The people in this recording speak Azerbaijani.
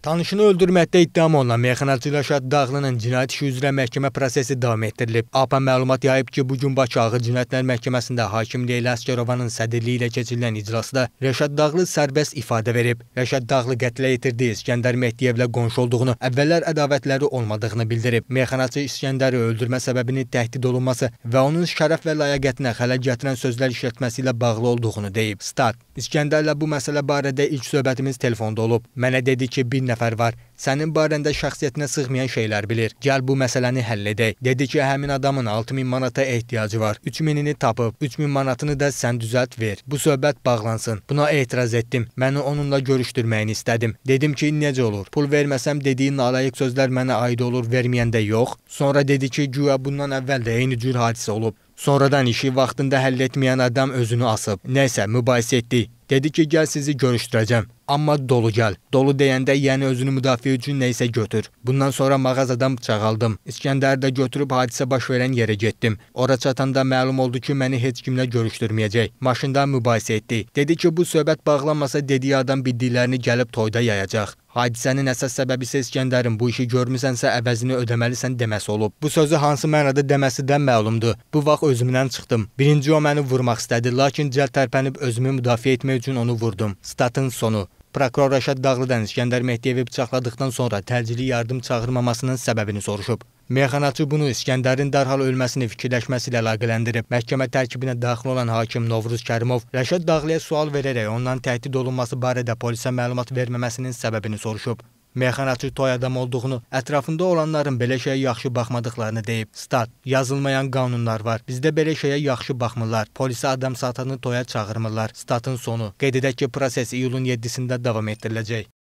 Tanışını öldürməkdə iddiam olunan meyxanaçı Rəşad Dağlının cinayət işi üzrə məhkəmə prosesi davam etdirilib. APA məlumat yayıb ki, bugün Bakı Ağır Cinayətlər Məhkəməsində hakim Leyla Əsgərovanın sədrliyi ilə keçirilən iclasda Rəşad Dağlı sərbəst ifadə verib. Rəşad Dağlı qətlə yetirdiyi İskəndər Mehdiyevlə qonşu olduğunu, əvvəllər ədavətləri olmadığını bildirib. Meyxanaçı İskəndəri öldürmə səbəbini təhdid olunması və onun şərəf və layiqətinə xələl gətirən sözlər işlətməsi ilə bağlı olduğunu deyib. Start. İskəndərlə bu məsələ barədə ilk söhbətimiz telefonda olub. Mənə dedi ki, bir nəfər var. Sənin barəndə şəxsiyyətinə sığmayan şeylər bilir. Gəl bu məsələni həll edək. Dedi ki, həmin adamın 6000 manata ehtiyacı var. 3000-ini tapıb, 3000 manatını da sən düzəlt ver. Bu söhbət bağlansın. Buna etiraz etdim. Məni onunla görüşdürməyini istədim. Dedim ki, necə olur? Pul verməsəm dediyi nalayiq sözlər mənə aid olur, verməyəndə yox. Sonra dedi ki, güya bundan əvvəl də eyni cür hadisə olub. Sonradan işi vaxtında həll etməyən adam özünü asıb. Nəysə, mübahisə etdik. Dedi ki, gəl sizi görüşdürəcəm. Amma dolu gəl. Dolu deyəndə yəni özünü müdafiə üçün nə isə götür. Bundan sonra mağazadan bıçaq aldım. İskəndəri də götürüb hadisə baş verən yerə getdim. Ora çatanda məlum oldu ki, məni heç kimlə görüşdürməyəcək. Maşında mübahisə etdik. Dedi ki, bu söhbət bağlanmasa dediyi adam bildiklərini gəlib toyda yayacaq. Hadisənin əsas səbəbi isə İskəndərin bu işi görmüsənsə əvəzini ödəməlisən deməsi olub. Bu sözü hansı mənada deməsi də məlumdur. Bu vaxt özümdən çıxdım. Birinci o məni vurmaq istədi, lakin cəld tərpənib özümü müdafiə etmək üçün onu vurdum. Statın sonu. Prokuror Rəşad Dağlıdən İskəndər Mehdiyevi bıçaqladıqdan sonra təcili yardım çağırmamasının səbəbini soruşub. Meyxanaçı bunu İskəndərin dərhal ölməsini fikirləşməsi ilə əlaqələndirib. Məhkəmə tərkibinə daxil olan hakim Novruz Kərimov Rəşad Dağlıya sual verərək ondan təhdid olunması barədə polisə məlumat verməməsinin səbəbini soruşub. Meyxanaçı toy adam olduğunu, ətrafında olanların belə şeyə yaxşı baxmadıqlarını deyib. Stat, yazılmayan qanunlar var. Bizdə belə şeyə yaxşı baxmırlar. Polisə adam satanı toya çağırmırlar. Statın sonu. Qeyd edək ki, proses iyulun 7-sində davam etdiriləcək.